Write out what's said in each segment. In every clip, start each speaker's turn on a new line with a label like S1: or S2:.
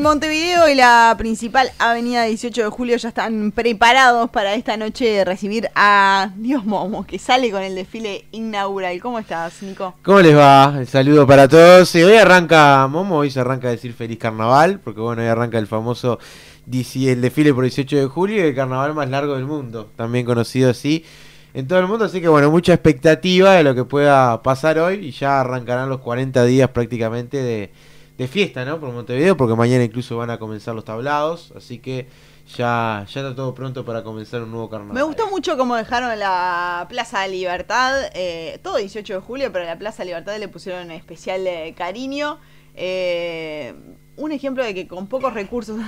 S1: Montevideo y la principal avenida 18 de julio ya están preparados para esta noche recibir a Dios Momo, que sale con el desfile inaugural. ¿Cómo
S2: estás, Nico?
S3: ¿Cómo les va? El saludo para todos. hoy arranca Momo, hoy se arranca a decir feliz carnaval, porque bueno, hoy arranca el famoso el desfile por 18 de julio y el carnaval más largo del mundo, también conocido así en todo el mundo. Así que bueno, mucha expectativa de lo que pueda pasar hoy y ya arrancarán los 40 días prácticamente de de fiesta, ¿no? Por Montevideo, porque mañana incluso van a comenzar los tablados, así que ya, ya está todo pronto para comenzar un nuevo carnaval. Me
S1: gustó mucho cómo dejaron la Plaza de Libertad, eh, todo 18 de julio, pero a la Plaza de Libertad le pusieron especial eh, cariño. Eh, un ejemplo de que con pocos recursos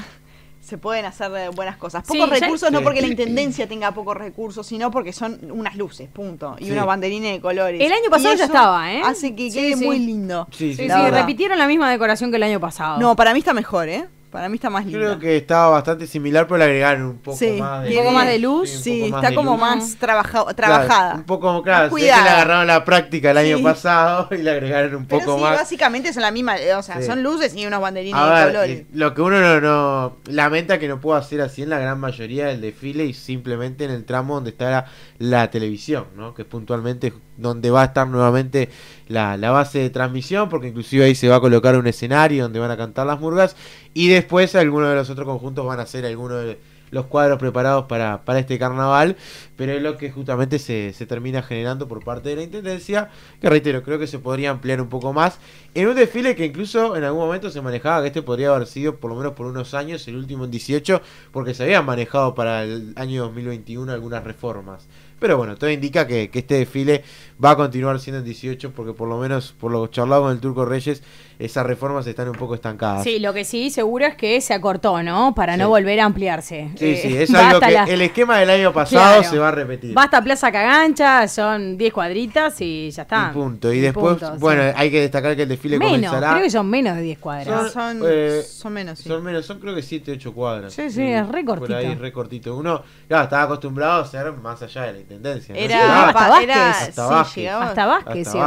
S1: se pueden hacer buenas cosas. Pocos recursos, no porque la intendencia tenga pocos recursos, sino porque son unas luces, punto. Y una banderines de colores. El año pasado ya estaba, ¿eh? Así que quede muy
S2: lindo. Sí, sí, repitieron la misma decoración que el año pasado. No, para mí
S1: está mejor, ¿eh? Para mí está más lindo. Creo
S3: que estaba bastante similar, pero le agregaron un poco más de luz. Un poco más de luz, sí, está como más
S1: trabajado, trabajada. un
S3: poco, claro, más que le agarraron la práctica el año pasado y le agregaron un poco más.
S1: básicamente son la misma, eh, o sea, son luces y unos banderines de colores.
S3: Eh, lo que uno no, lamenta que no puedo hacer así en la gran mayoría del desfile y simplemente en el tramo donde está la, televisión, ¿no? Que puntualmente donde va a estar nuevamente la, base de transmisión, porque inclusive ahí se va a colocar un escenario donde van a cantar las murgas, y después algunos de los otros conjuntos van a hacer algunos de los cuadros preparados para, para este carnaval pero es lo que justamente se, termina generando por parte de la Intendencia, que reitero, creo que se podría ampliar un poco más, en un desfile que incluso en algún momento se manejaba que este podría haber sido por lo menos por unos años, el último en 18, porque se habían manejado para el año 2021 algunas reformas. Pero bueno, todo indica que, este desfile va a continuar siendo en 18 porque por lo menos por lo charlado con el Turco Reyes, esas reformas están un poco estancadas. Sí,
S2: lo que sí seguro es que se acortó, ¿no? Para no volver a ampliarse. Sí, sí, eh, es algo que el
S3: esquema del año pasado se va va a repetir. Basta
S2: Plaza Cagancha, son 10 cuadritas y ya está. Y
S3: punto. Y, después, bueno, hay que destacar que el desfile menos, comenzará. Creo que
S2: son menos de 10 cuadras. Eh, son,
S3: menos, sí. Son menos, son creo que 7, 8 cuadras. Sí, sí, es recortito. Por ahí recortito. Uno, claro, estaba acostumbrado a ser más allá de la intendencia. Era, hasta, Vázquez. hasta, Vázquez. Sí,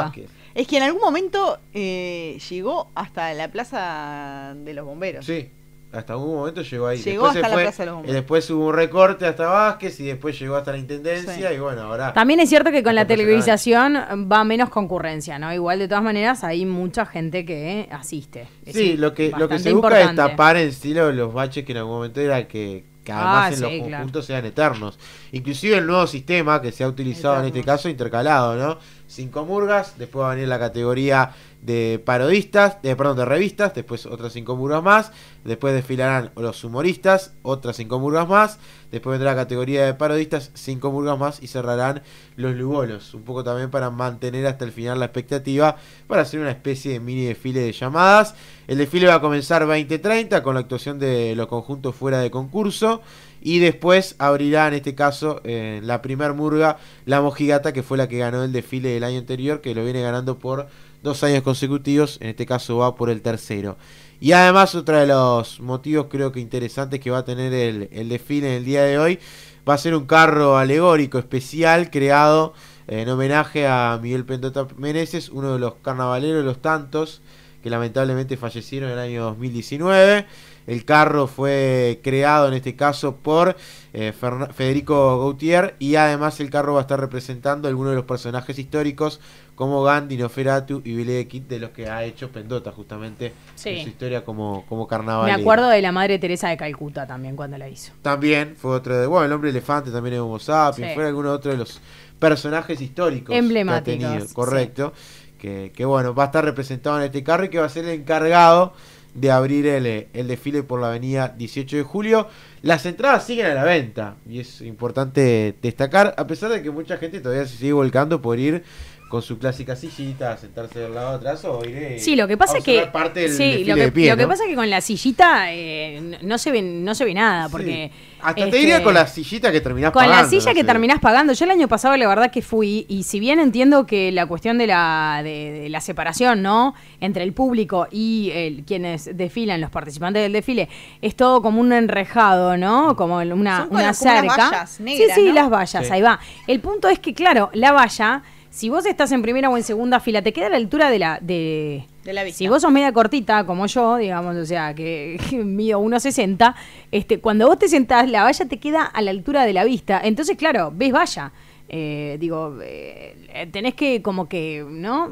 S1: Es que en algún momento eh, llegó hasta la plaza de los
S2: bomberos.
S3: Sí hasta un momento llegó ahí. Llegó después hasta Después hubo un recorte hasta Vázquez y después llegó hasta la Intendencia y bueno, ahora... También es
S2: cierto que con la televisación va menos concurrencia, ¿no? Igual de todas maneras hay mucha gente que asiste. sí, lo que, lo que se busca es tapar
S3: en estilo los baches que en algún momento era que, cada ah, además en los conjuntos sean eternos. Inclusive el nuevo sistema que se ha utilizado en este caso intercalado, ¿no? Cinco murgas, después va a venir la categoría de parodistas, de, eh, perdón, de revistas, después otras cinco murgas más, después desfilarán los humoristas, otras cinco murgas más, después vendrá la categoría de parodistas, cinco murgas más y cerrarán los lugolos, un poco también para mantener hasta el final la expectativa, para hacer una especie de mini desfile de llamadas. El desfile va a comenzar 20.30 con la actuación de los conjuntos fuera de concurso y después abrirá en este caso la primer murga, la mojigata, que fue la que ganó el desfile del año anterior, que lo viene ganando por dos años consecutivos, en este caso va por el tercero. Y además otro de los motivos creo que interesantes que va a tener el, desfile en el día de hoy va a ser un carro alegórico especial creado en homenaje a Miguel Pendota Meneses, uno de los carnavaleros, los tantos que lamentablemente fallecieron en el año 2019. El carro fue creado en este caso por eh, Federico Gautier y además el carro va a estar representando a algunos de los personajes históricos como Gandhi, Noferatu y de de los que ha hecho Pendota justamente su historia como, como carnaval. Me acuerdo
S2: de la madre Teresa de Calcuta también cuando la hizo.
S3: También fue otro de. Bueno, el hombre elefante también es Homo sapiens, fue alguno otro de los personajes históricos que ha tenido, correcto. Que, que, bueno, va a estar representado en este carro y que va a ser el encargado de abrir el, el desfile por la avenida 18 de julio. Las entradas siguen a la venta y es importante destacar, a pesar de que mucha gente todavía se sigue volcando por ir con su clásica sillita, sentarse del lado atrás o ir eh, Sí, lo que pasa es que parte sí, lo que, pasa
S2: es que con la sillita eh, no se ve no se ve nada porque
S3: hasta te este, diría con la sillita que terminás pagando. Con la silla que terminás
S2: pagando. Yo el año pasado la verdad que fui y si bien entiendo que la cuestión de la de, la separación, ¿no? entre el público y el, quienes desfilan, los participantes del desfile, es todo como un enrejado, ¿no? Como una, una cerca. las vallas sí, sí, las vallas, ahí va. El punto es que claro, la valla si vos estás en primera o en segunda fila, te queda a la altura de la, de, la vista. Si vos sos media cortita, como yo, digamos, o sea, que, mido 1,60, este, cuando vos te sentás, la valla te queda a la altura de la vista. Entonces, claro, ves valla. Eh, digo, eh, tenés que como que, ¿no?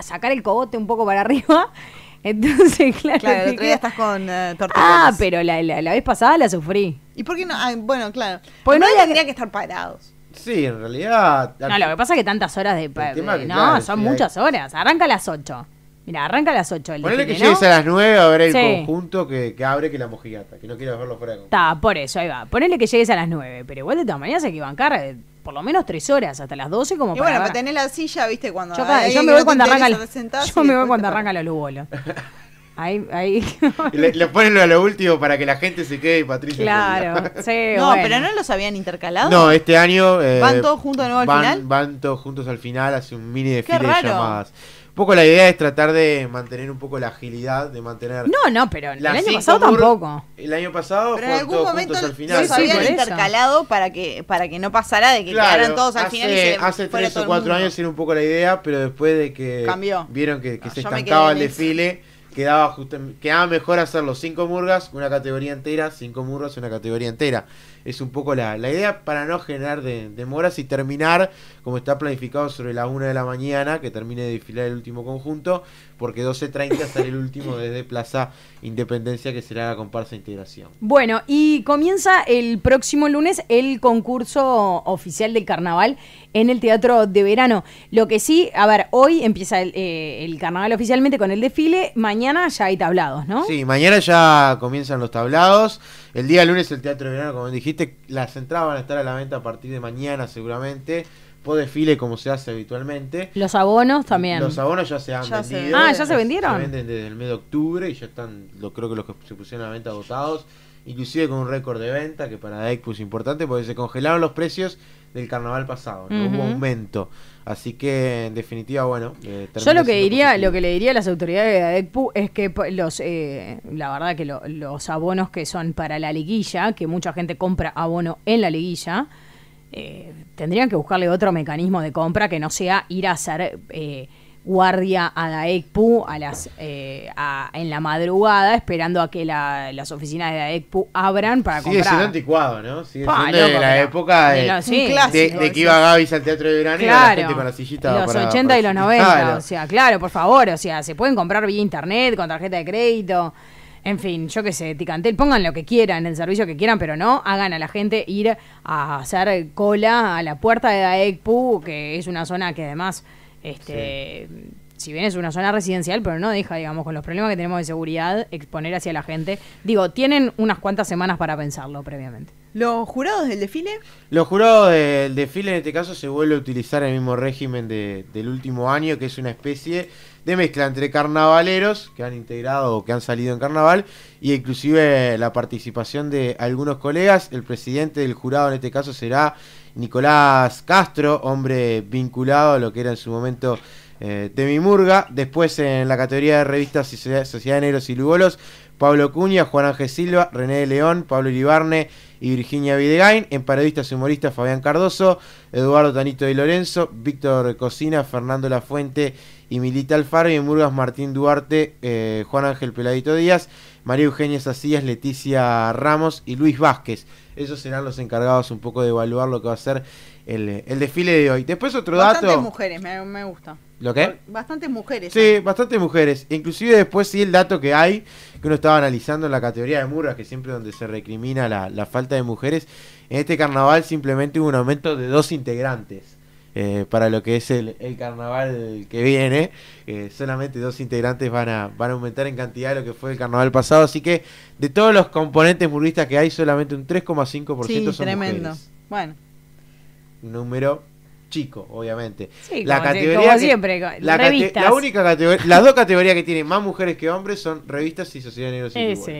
S2: sacar el cogote un poco para arriba. Entonces, claro. Claro, el otro día estás con eh, ah, tortugas. Ah, pero la, vez pasada la sufrí.
S1: ¿Y por qué no? bueno,
S2: claro. Porque no, tendría que estar parados.
S3: Sí, en realidad. No, lo
S2: que pasa es que tantas horas de. no, son muchas horas. Arranca a las 8. Mira, arranca a las 8 el Ponele que llegues a las 9 a ver el conjunto
S3: que, que, abre que la mojigata, que no quiero verlo fuera de
S2: Está, por eso, ahí va. Ponele que llegues a las 9, pero igual de todas maneras hay que bancar eh, por lo menos 3 horas, hasta las 12 como y bueno, para tener la silla, viste, cuando...
S1: Yo, me voy cuando arranca...
S2: Yo me voy cuando arranca los bolos. Ahí, ahí.
S3: le, ponen ponen a lo último para que la gente se quede y Patricia. Claro, sí,
S1: No, pero no los habían intercalado. No, este
S3: año. Eh, ¿Van todos
S1: juntos de nuevo al final?
S3: Van todos juntos al final, hace un mini desfile de llamadas. Un poco la idea es tratar de mantener un poco la agilidad, de mantener. No, no, pero el año pasado tampoco. El año pasado pero en algún momento juntos Los habían intercalado
S1: para que, para que no pasara de que quedaran todos al final. Y hace tres o cuatro
S3: años era un poco la idea, pero después de que. Vieron que, se estancaba el desfile Quedaba, mejor hacer los 5 murgas, una categoría entera, 5 murgas, una categoría entera es un poco la, idea para no generar demoras y terminar como está planificado sobre la 1 de la mañana, que termine de desfilar el último conjunto, porque 12.30 sale el último desde Plaza Independencia, que será la comparsa integración.
S2: Bueno, y comienza el próximo lunes el concurso oficial del carnaval en el Teatro de Verano. Lo que sí, a ver, hoy empieza el, eh, el carnaval oficialmente con el desfile, mañana ya hay tablados, ¿no? Sí,
S3: mañana ya comienzan los tablados. El día lunes el Teatro de Verano, como dijiste, las entradas van a estar a la venta a partir de mañana seguramente. por desfile como se hace habitualmente. Los
S2: abonos también. Los
S3: abonos ya se han vendido. Ah, ya se vendieron. Se venden desde el mes de octubre y ya están, lo, creo que los que se pusieron a la venta agotados. Inclusive con un récord de venta que para Deadpool es importante porque se congelaron los precios del carnaval pasado, no Un hubo aumento. Así que, en definitiva, bueno. Eh, Yo lo que diría, lo que
S2: le diría a las autoridades de ADECPU es que los, eh, la verdad que los abonos que son para la liguilla, que mucha gente compra abono en la liguilla, eh, tendrían que buscarle otro mecanismo de compra que no sea ir a hacer guardia a la e a las, eh, en la madrugada, esperando a que las oficinas de la e abran para comprar. Sigue siendo
S3: anticuado, ¿no? Sigue de la época de, que iba Gaby al Teatro de Verano la gente con la sillita. Los 80 y los 90, o
S2: sea, claro, por favor, o sea, se pueden comprar vía internet, con tarjeta de crédito. En fin, yo qué sé, Ticantel, pongan lo que quieran, el servicio que quieran, pero no hagan a la gente ir a hacer cola a la puerta de la e que es una zona que además este, Si bien es una zona residencial, pero no deja, digamos, con los problemas que tenemos de seguridad, exponer hacia la gente. Digo, tienen unas cuantas semanas para pensarlo previamente.
S1: ¿Los jurados del desfile?
S3: Los jurados del desfile en este caso se vuelve a utilizar el mismo régimen del último año, que es una especie de mezcla entre carnavaleros que han integrado o que han salido en carnaval y inclusive la participación de algunos colegas. El presidente del jurado en este caso será Nicolás Castro, hombre vinculado a lo que era en su momento eh, Murga. Después en la categoría de revistas Sociedad de Negros y Lugolos, Pablo Cuña, Juan Ángel Silva, René León, Pablo Ibarne y Virginia Videgain. En periodistas y humoristas, Fabián Cardoso, Eduardo Tanito y Lorenzo, Víctor Cocina, Fernando La Fuente y Milita Alfaro. en Murgas, Martín Duarte, eh, Juan Ángel Peladito Díaz. María Eugenia Sacías, Leticia Ramos y Luis Vázquez. Esos serán los encargados un poco de evaluar lo que va a ser el, desfile de hoy. Después otro dato... Bastantes
S1: mujeres, me, gusta. ¿Lo qué? Bastantes mujeres. Sí,
S3: bastantes mujeres. Inclusive después sí el dato que hay, que uno estaba analizando en la categoría de muras, que siempre donde se recrimina la, la falta de mujeres, en este carnaval simplemente hubo un aumento de dos integrantes. Eh, para lo que es el, carnaval que viene. solamente dos integrantes van a, van a aumentar en cantidad lo que fue el carnaval pasado. Así que de todos los componentes murguistas que hay, solamente un 3,5% son tremendo. Mujeres. Bueno. Número chico, obviamente. la categoría siempre, la, única las dos categorías que tienen más mujeres que hombres son revistas y sociedad eh, Sí, sí,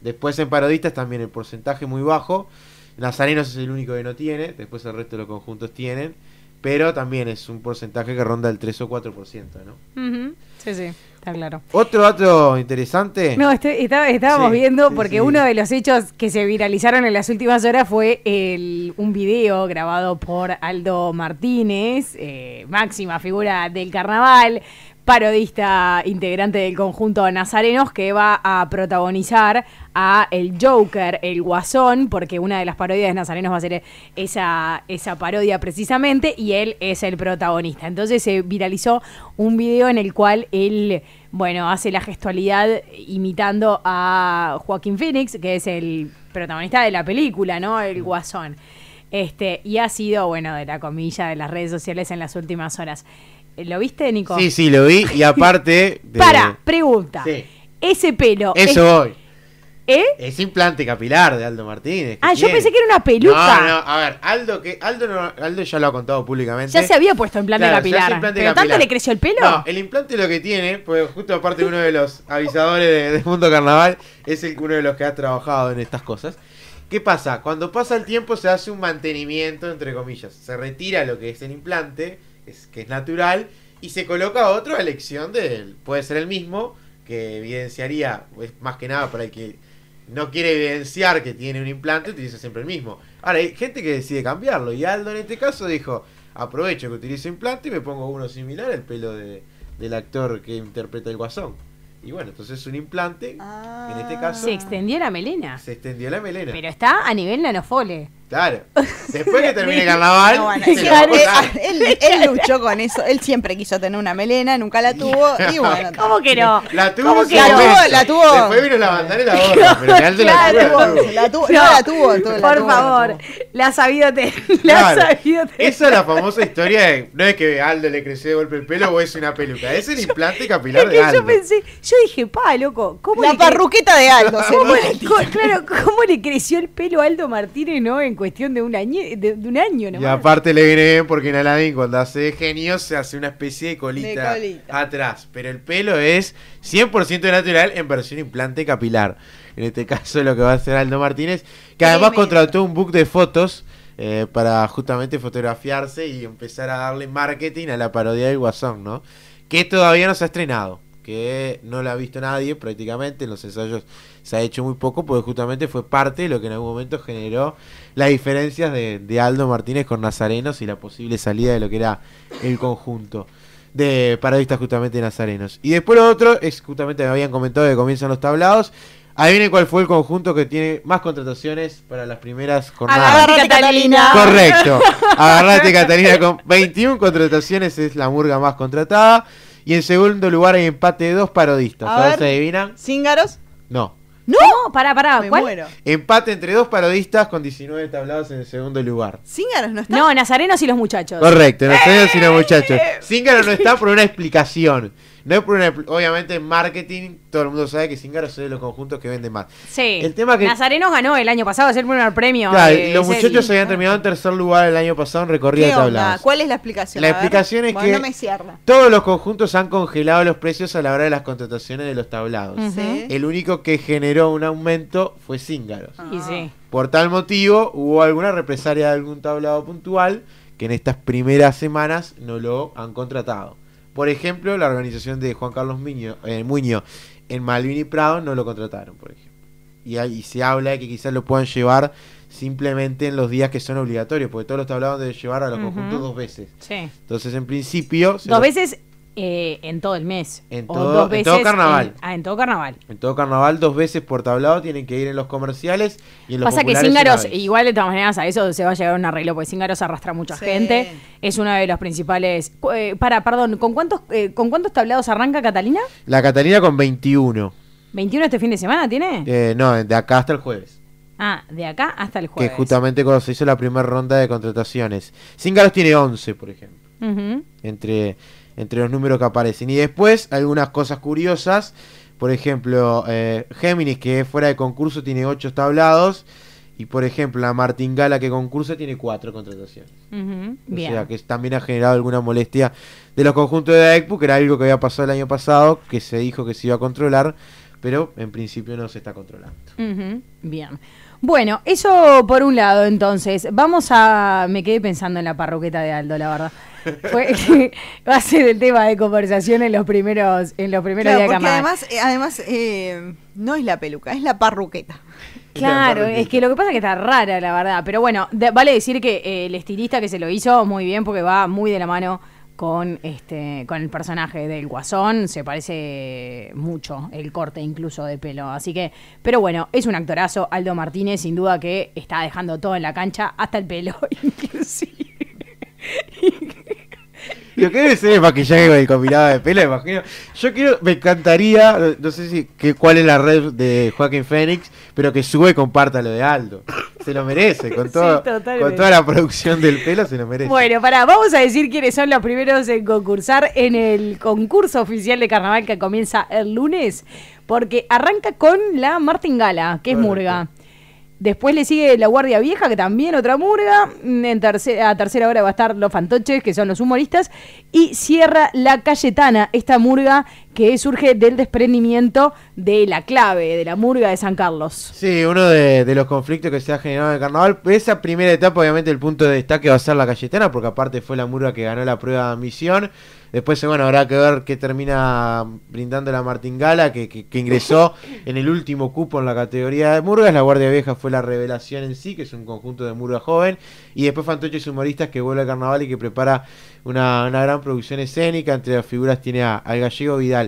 S3: Después en parodistas también el porcentaje muy bajo. Nazarenos es el único que no tiene, después el resto de los conjuntos tienen, pero también es un porcentaje que ronda el 3 o 4%,
S2: ¿no? Sí, sí. Está claro.
S3: Otro dato interesante. No, estábamos viendo porque uno
S2: de los hechos que se viralizaron en las últimas horas fue el, un video grabado por Aldo Martínez, eh, máxima figura del carnaval, parodista integrante del conjunto Nazarenos que va a protagonizar a el Joker, el Guasón, porque una de las parodias de Nazarenos va a ser esa, esa parodia precisamente y él es el protagonista. Entonces se viralizó un video en el cual él, bueno, hace la gestualidad imitando a Joaquín Phoenix, que es el protagonista de la película, ¿no? El Guasón. Este, y ha sido, bueno, de la comilla de las redes sociales en las últimas horas. Eh, ¿Lo viste, Nico? Sí, sí, lo
S3: vi. Y aparte. Para,
S2: pregunta. Ese pelo. Eso
S3: es... ¿Eh? Es implante capilar de Aldo Martínez. Ah, yo pensé que era
S2: una peluca. No, no,
S3: a ver, Aldo que Aldo, ya lo ha contado públicamente. Ya se había
S2: puesto implante capilar. pero tanto le creció el pelo. No,
S3: el implante lo que tiene, pues justo aparte uno de los avisadores del Mundo Carnaval es el uno de los que ha trabajado en estas cosas. ¿Qué pasa? Cuando pasa el tiempo se hace un mantenimiento, entre comillas. Se retira lo que es el implante, es, que es natural, y se coloca otro a elección de... Puede ser el mismo, que evidenciaría, es más que nada para el que no quiere evidenciar que tiene un implante, utiliza siempre el mismo. Ahora, hay gente que decide cambiarlo, y Aldo en este caso dijo, aprovecho que utilizo implante y me pongo uno similar al pelo del actor que interpreta el guasón. Y bueno, entonces es un implante. en este ah. caso. Se
S2: extendió la melena. Se
S3: extendió la melena. Pero
S2: está a nivel nanofole.
S3: Claro. Después que termine carnaval.
S2: él, luchó con eso. Él siempre
S1: quiso tener una melena, nunca la tuvo. Y bueno. ¿Cómo que no? La tuvo, la, tuvo Después vino la
S2: bandanera y
S3: la, la, tuvo,
S2: la, tuvo. No, la tuvo. por favor. La, sabido
S3: La sabido tener. Esa es la famosa historia de. No es que Aldo le creció de golpe el pelo o es una peluca. Es el implante capilar de Aldo. Yo
S2: pensé. Yo dije, pa, loco. ¿cómo la parruqueta de Aldo. claro, ¿cómo le creció el pelo a Aldo Martínez, no? En en cuestión
S3: de un año, de, un año Y aparte le viene porque en Aladdin cuando hace genio se hace una especie de colita, atrás. Pero el pelo es 100% natural en versión implante capilar. En este caso lo que va a hacer Aldo Martínez, que además contrató un book de fotos eh, para justamente fotografiarse y empezar a darle marketing a la parodia del Guasón, ¿no? Que todavía no se ha estrenado que no la ha visto nadie prácticamente, en los ensayos se ha hecho muy poco, porque justamente fue parte de lo que en algún momento generó las diferencias de, de Aldo Martínez con Nazarenos y la posible salida de lo que era el conjunto de paradistas justamente Nazarenos. Y después lo otro es justamente me habían comentado que comienzan los tablados. ahí viene cuál fue el conjunto que tiene más contrataciones para las primeras jornadas. Agarrate Catalina. Correcto. Agarrate Catalina con 21 contrataciones es la murga más contratada. Y en segundo lugar hay empate de dos parodistas. ¿sabes? ¿se adivinan?
S2: ¿Cíngaros? No. No, pará, pará. Me
S3: Empate entre dos parodistas con 19 tablados en el segundo lugar.
S2: no está. No, Nazarenos y los muchachos. Correcto, Nazarenos y los ¡Eh! muchachos.
S3: Zíngaro no está por una explicación. No es por una, obviamente en marketing todo el mundo sabe que Zíngaro es de los conjuntos que venden más.
S2: Sí. El tema que Nazarenos ganó el año pasado, ser el primer premio. los muchachos habían
S3: terminado en tercer lugar el año pasado en recorrida de tablados.
S2: ¿Cuál es la explicación? La explicación es que
S3: todos los conjuntos han congelado los precios a la hora de las contrataciones de los tablados. El único que generó un aumento fue Cíngaros. Por tal motivo, hubo alguna represalia de algún tablado puntual que en estas primeras semanas no lo han contratado. Por ejemplo, la organización de Juan Carlos Miño, eh, Muñoz en Malvin y Prado no lo contrataron, por ejemplo. Y, ahí se habla de que quizás lo puedan llevar simplemente en los días que son obligatorios, porque todos los tablados deben llevar a los conjuntos dos veces. Entonces, en principio... Dos veces
S2: eh, en todo el mes. En todo, carnaval. En, ah, en todo carnaval.
S3: En todo carnaval, dos veces por tablado tienen que ir en los comerciales y Pasa que Cíngaros,
S2: igual de todas maneras a eso se va a llegar un arreglo, porque Cíngaros arrastra mucha gente. Es una de los principales. Eh, para, perdón, ¿con cuántos, eh, ¿con cuántos tablados arranca Catalina?
S3: La Catalina con 21.
S2: ¿21 este fin de semana
S3: tiene? no, de acá hasta el jueves.
S2: Ah, de acá hasta el jueves. Que
S3: justamente cuando se hizo la primera ronda de contrataciones. Cíngaros tiene 11, por ejemplo. Entre entre los números que aparecen. Y después algunas cosas curiosas. Por ejemplo, eh, Géminis que fuera de concurso tiene ocho tablados. Y por ejemplo, la martingala que concursa tiene cuatro contrataciones.
S2: o sea
S3: que también ha generado alguna molestia de los conjuntos de AECPU, que era algo que había pasado el año pasado, que se dijo que se iba a controlar, pero en principio no se está controlando. bien.
S2: Bueno, eso por un lado, entonces. Vamos a. Me quedé pensando en la parruqueta de Aldo, la verdad. va a ser el tema de conversación en los primeros, en los primeros porque además,
S1: eh, además eh, no
S2: es la peluca, es la parruqueta.
S1: Claro, es
S2: que lo que pasa es que está rara, la verdad. Pero bueno, vale decir que eh, el estilista que se lo hizo, muy bien, porque va muy de la mano con este con el personaje del guasón se parece mucho el corte incluso de pelo así que pero bueno es un actorazo Aldo Martínez sin duda que está dejando todo en la cancha hasta el pelo inclusive
S3: lo que debe ser el maquillaje con el combinado de pelo, Yo quiero, me encantaría, no sé si cuál es la red de Joaquín Fénix, pero que sube y comparta lo de Aldo se lo merece, con, todo, con toda la producción del pelo se lo merece.
S2: Bueno, para vamos a decir quiénes son los primeros en concursar en el concurso oficial de carnaval que comienza el lunes, porque arranca con la martingala, que es murga. Después le sigue La Guardia Vieja, que también otra murga. Mm, en tercera a tercera hora va a estar Los Fantoches, que son los humoristas. Y cierra La Cayetana, esta murga que surge del desprendimiento de la clave, de la murga de San Carlos.
S3: Sí, uno de, los conflictos que se ha generado en el carnaval. Esa primera etapa, obviamente, el punto de destaque va a ser la Cayetana, porque aparte fue la murga que ganó la prueba de misión. Después, bueno, habrá que ver qué termina brindando la Martingala, que, que, ingresó en el último cupo en la categoría de murgas. La Guardia Vieja fue la revelación en sí, que es un conjunto de murga joven. Y después Fantoches Humoristas, que vuelve al carnaval y que prepara una, gran producción escénica. Entre las figuras tiene al gallego Vidal.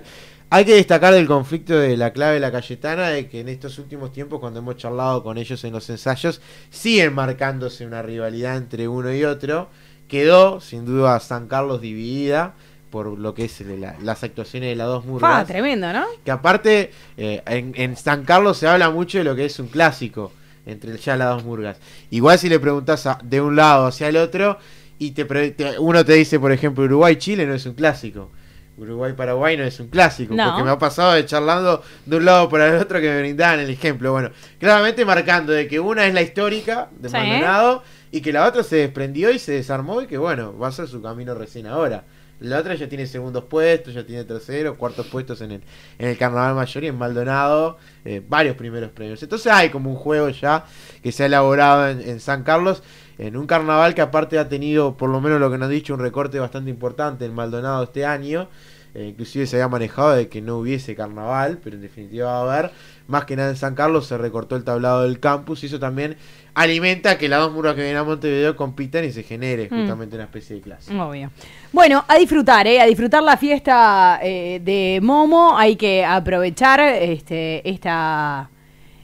S3: Hay que destacar del conflicto de la clave de la Cayetana de que en estos últimos tiempos, cuando hemos charlado con ellos en los ensayos, siguen marcándose una rivalidad entre uno y otro. Quedó, sin duda, San Carlos dividida por lo que es las actuaciones de las dos murgas. Ah,
S2: tremendo, ¿no?
S3: Que aparte, eh, en, San Carlos se habla mucho de lo que es un clásico entre ya las dos murgas. Igual si le preguntas de un lado hacia el otro, y te, te, uno te dice, por ejemplo, Uruguay-Chile no es un clásico. Uruguay-Paraguay no es un clásico, porque me ha pasado de charlando de un lado para el otro que me brindaban el ejemplo. Bueno, claramente marcando de que una es la histórica de Maldonado y que la otra se desprendió y se desarmó y que bueno, va a ser su camino recién ahora. La otra ya tiene segundos puestos, ya tiene terceros, cuartos puestos en el, en el Carnaval Mayor y en Maldonado, eh, varios primeros premios. Entonces hay como un juego ya que se ha elaborado en, en San Carlos en un carnaval que aparte ha tenido, por lo menos lo que nos han dicho, un recorte bastante importante en Maldonado este año. Eh, inclusive se había manejado de que no hubiese carnaval, pero en definitiva va a haber. Más que nada en San Carlos se recortó el tablado del campus y eso también alimenta que las dos muros que vienen a Montevideo compitan y se genere mm. justamente una especie de clase. Obvio.
S2: Bueno, a disfrutar, ¿eh? a disfrutar la fiesta eh, de Momo. Hay que aprovechar este, esta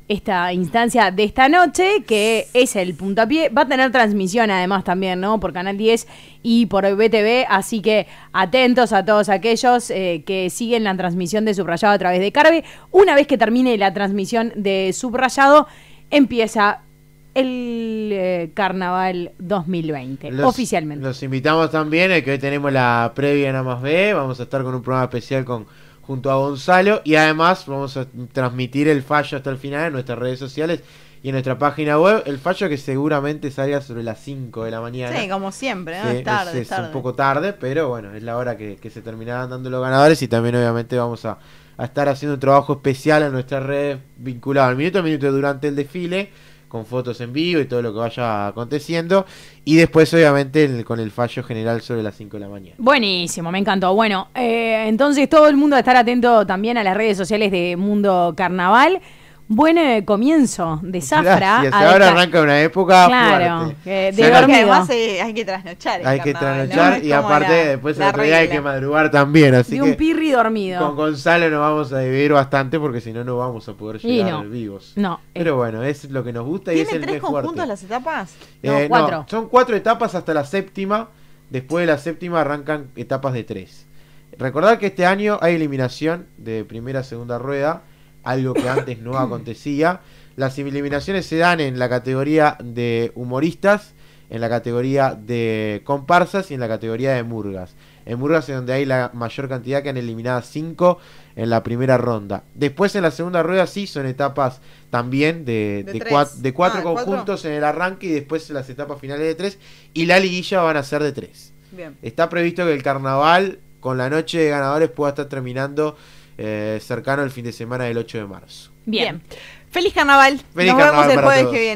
S2: esta instancia de esta noche, que es el puntapié. Va a tener transmisión además también, ¿no? Por Canal 10 y por BTV, así que atentos a todos aquellos eh, que siguen la transmisión de Subrayado a través de Carve. Una vez que termine la transmisión de Subrayado, empieza el eh, carnaval 2020, oficialmente.
S3: Los invitamos también, eh, que hoy tenemos la previa en más vamos a estar con un programa especial con junto a Gonzalo. Y además vamos a transmitir el fallo hasta el final en nuestras redes sociales y en nuestra página web. El fallo que seguramente salga sobre las 5 de la mañana. Sí,
S1: como siempre, es tarde. un poco
S3: tarde, pero bueno, es la hora que, se terminarán dando los ganadores y también obviamente vamos a, estar haciendo un trabajo especial en nuestras redes vinculado al minuto a minuto durante el desfile con fotos en vivo y todo lo que vaya aconteciendo. Y después, obviamente, con el fallo general sobre las 5 de la mañana.
S2: Buenísimo, me encantó. Bueno, eh, entonces todo el mundo a estar atento también a las redes sociales de Mundo Carnaval buen eh, comienzo de zafra. Gracias. Ahora arranca
S3: una época claro, de dormir.
S1: Eh, hay que trasnochar. hay que trasnochar y aparte después la realidad
S3: hay que madrugar también. Así de un
S1: pirri dormido. Con
S3: Gonzalo nos vamos a dividir bastante porque si no, no vamos a poder llegar vivos. Eh. Pero bueno, es lo que nos gusta y es el tres conjuntos
S1: las etapas? No,
S3: cuatro. son cuatro etapas hasta la séptima. Después de la séptima arrancan etapas de tres. Recordar que este año hay eliminación de primera a segunda rueda algo que antes no acontecía. Las eliminaciones se dan en la categoría de humoristas, en la categoría de comparsas y en la categoría de murgas. En murgas es donde hay la mayor cantidad que han eliminado 5 en la primera ronda. Después en la segunda rueda sí son etapas también de, ah, de, cuatro conjuntos en el arranque y después las etapas finales de tres. Y la liguilla van a ser de tres. Bien. Está previsto que el carnaval con la noche de ganadores pueda estar terminando eh, cercano al fin de semana del 8 de marzo.
S1: Bien. Feliz carnaval. Nos vemos el jueves que viene.